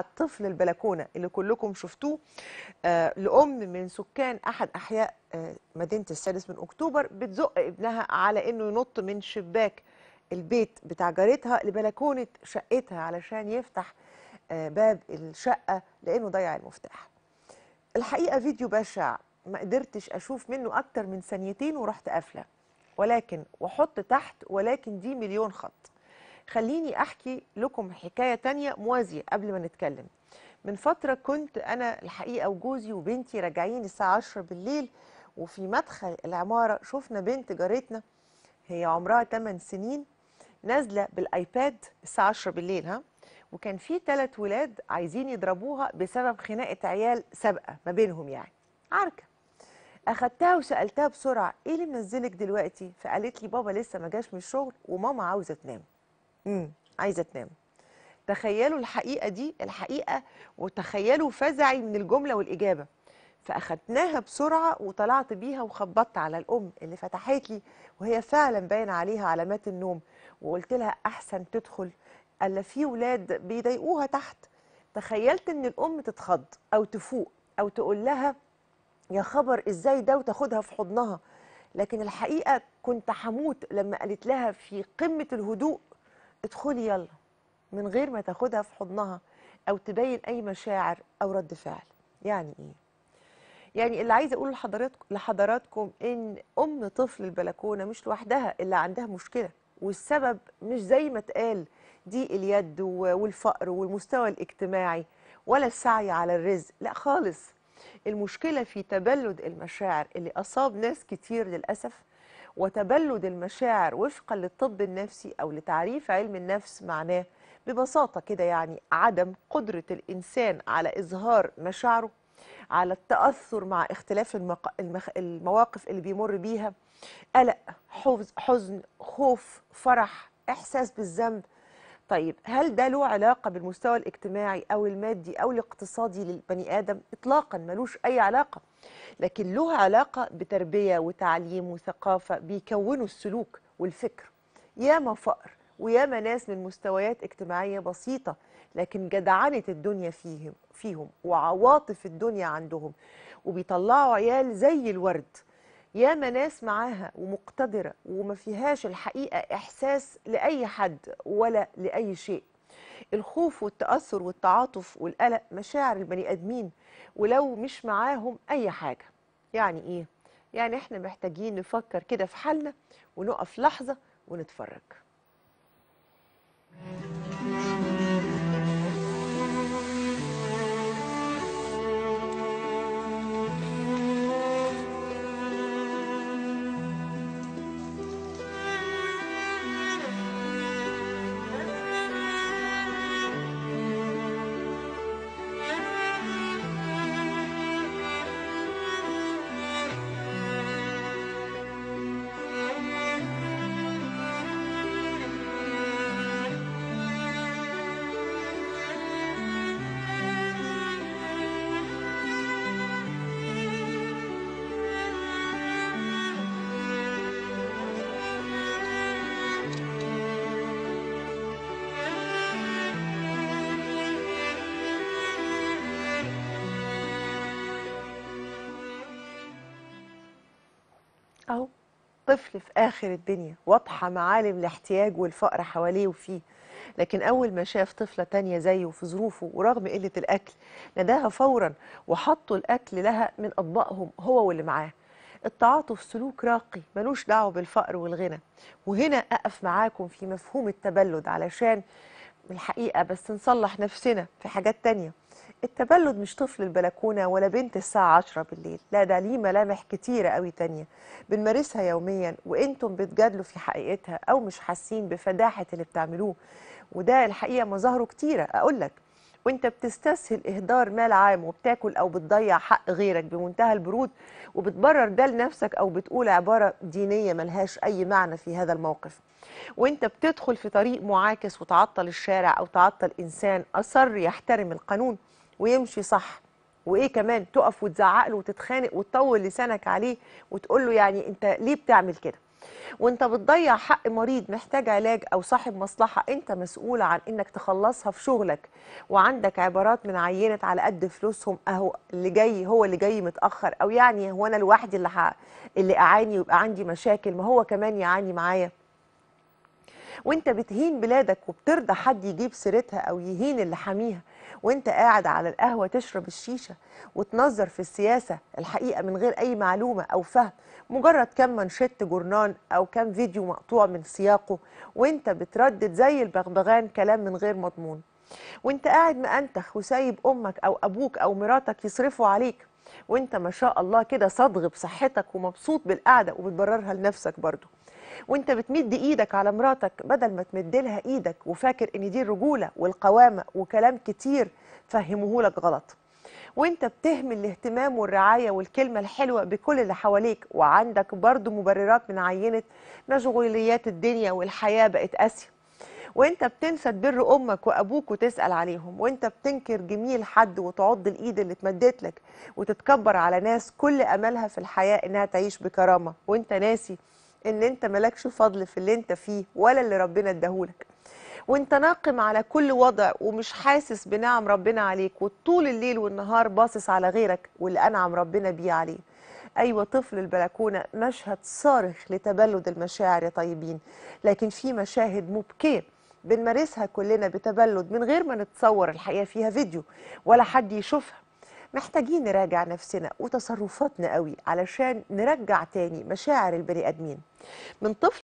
طفل البلكونه اللي كلكم شفتوه آه، لام من سكان احد احياء آه، مدينه السادس من اكتوبر بتزق ابنها على انه ينط من شباك البيت بتاع جارتها لبلكونه شقتها علشان يفتح آه، باب الشقه لانه ضيع المفتاح. الحقيقه فيديو بشع ما قدرتش اشوف منه اكتر من ثانيتين ورحت قافله ولكن وحط تحت ولكن دي مليون خط. خليني أحكي لكم حكاية تانية موازية قبل ما نتكلم من فترة كنت أنا الحقيقة وجوزي وبنتي راجعين الساعة 10 بالليل وفي مدخل العمارة شفنا بنت جارتنا هي عمرها 8 سنين نازلة بالآيباد الساعة 10 بالليل ها وكان في ثلاث ولاد عايزين يضربوها بسبب خناقة عيال سابقة ما بينهم يعني عركة أخدتها وسألتها بسرعة إيه اللي منزلك دلوقتي؟ فقالت لي بابا لسه ما جاش من الشغل وماما عاوزة تنام امم عايزه تنام تخيلوا الحقيقه دي الحقيقه وتخيلوا فزعي من الجمله والاجابه فاخدناها بسرعه وطلعت بيها وخبطت على الام اللي فتحت لي وهي فعلا باين عليها علامات النوم وقلت لها احسن تدخل الا في ولاد بيضايقوها تحت تخيلت ان الام تتخض او تفوق او تقول لها يا خبر ازاي ده وتاخدها في حضنها لكن الحقيقه كنت حموت لما قالت لها في قمه الهدوء ادخلي يلا من غير ما تاخدها في حضنها او تبين اي مشاعر او رد فعل يعني ايه يعني اللي عايزه اقوله لحضراتكم لحضراتكم ان ام طفل البلكونه مش لوحدها اللي عندها مشكله والسبب مش زي ما اتقال دي اليد والفقر والمستوى الاجتماعي ولا السعي على الرزق لا خالص المشكله في تبلد المشاعر اللي اصاب ناس كتير للاسف وتبلد المشاعر وفقا للطب النفسي أو لتعريف علم النفس معناه ببساطة كده يعني عدم قدرة الإنسان على إظهار مشاعره على التأثر مع اختلاف المق... المخ... المواقف اللي بيمر بيها قلق حزن خوف فرح إحساس بالذنب طيب هل ده له علاقه بالمستوى الاجتماعي او المادي او الاقتصادي للبني ادم اطلاقا ملوش اي علاقه لكن له علاقه بتربيه وتعليم وثقافه بيكونوا السلوك والفكر ياما فقر وياما ناس من مستويات اجتماعيه بسيطه لكن جدعنه الدنيا فيهم فيهم وعواطف الدنيا عندهم وبيطلعوا عيال زي الورد ياما ناس معاها ومقتدرة وما فيهاش الحقيقة إحساس لأي حد ولا لأي شيء الخوف والتأثر والتعاطف والقلق مشاعر البني آدمين ولو مش معاهم أي حاجة يعني إيه؟ يعني إحنا محتاجين نفكر كده في حالنا ونقف لحظة ونتفرج اهو طفل في آخر الدنيا واضحة معالم الاحتياج والفقر حواليه وفيه لكن أول ما شاف طفلة تانية زيه في ظروفه ورغم قلة الأكل ناداها فورا وحطوا الأكل لها من أطباقهم هو واللي معاه التعاطف سلوك راقي ملوش دعوه بالفقر والغنى وهنا أقف معاكم في مفهوم التبلد علشان الحقيقة بس نصلح نفسنا في حاجات تانية التبلد مش طفل البلكونة ولا بنت الساعة 10 بالليل لا ده ليه ملامح كتيرة قوي تانية بنمارسها يوميا وانتم بتجادلوا في حقيقتها او مش حاسين بفداحة اللي بتعملوه وده الحقيقة مظاهره كتيرة اقولك وانت بتستسهل اهدار مال عام وبتاكل او بتضيع حق غيرك بمنتهى البرود وبتبرر ده لنفسك او بتقول عباره دينيه ملهاش اي معنى في هذا الموقف وانت بتدخل في طريق معاكس وتعطل الشارع او تعطل انسان اصر يحترم القانون ويمشي صح وايه كمان تقف وتزعق له وتتخانق وتطول لسانك عليه وتقول له يعني انت ليه بتعمل كده وانت بتضيع حق مريض محتاج علاج او صاحب مصلحه انت مسؤول عن انك تخلصها في شغلك وعندك عبارات من عينه على قد فلوسهم اهو اللي جاي هو اللي جاي متاخر او يعني هو انا لوحدي اللي اللي اعاني ويبقى عندي مشاكل ما هو كمان يعاني معايا وانت بتهين بلادك وبترضى حد يجيب سيرتها او يهين اللي حاميها وانت قاعد على القهوه تشرب الشيشه وتنظر في السياسه الحقيقه من غير اي معلومه او فهم مجرد كم منشط جورنان او كم فيديو مقطوع من سياقه وانت بتردد زي البغبغان كلام من غير مضمون وانت قاعد مأنتخ وسايب امك او ابوك او مراتك يصرفوا عليك وانت ما شاء الله كده صدغ بصحتك ومبسوط بالقعده وبتبررها لنفسك برضه وانت بتمد ايدك على مراتك بدل ما تمد لها ايدك وفاكر ان دي الرجوله والقوامه وكلام كتير فهموهولك غلط وانت بتهمل الاهتمام والرعايه والكلمه الحلوه بكل اللي حواليك وعندك برضو مبررات من عينه مشغوليات الدنيا والحياه بقت قاسيه وانت بتنسى تبر امك وابوك وتسال عليهم وانت بتنكر جميل حد وتعض الايد اللي اتمدت لك وتتكبر على ناس كل املها في الحياه انها تعيش بكرامه وانت ناسي ان انت مالكش فضل في اللي انت فيه ولا اللي ربنا اداهولك وانت ناقم على كل وضع ومش حاسس بنعم ربنا عليك وطول الليل والنهار باصص على غيرك واللي انعم ربنا بيه عليه ايوه طفل البلكونه مشهد صارخ لتبلد المشاعر يا طيبين لكن في مشاهد مبكيه بنمارسها كلنا بتبلد من غير ما نتصور الحقيقه فيها فيديو ولا حد يشوفها محتاجين نراجع نفسنا وتصرفاتنا قوي علشان نرجع تاني مشاعر البني ادمين من طفل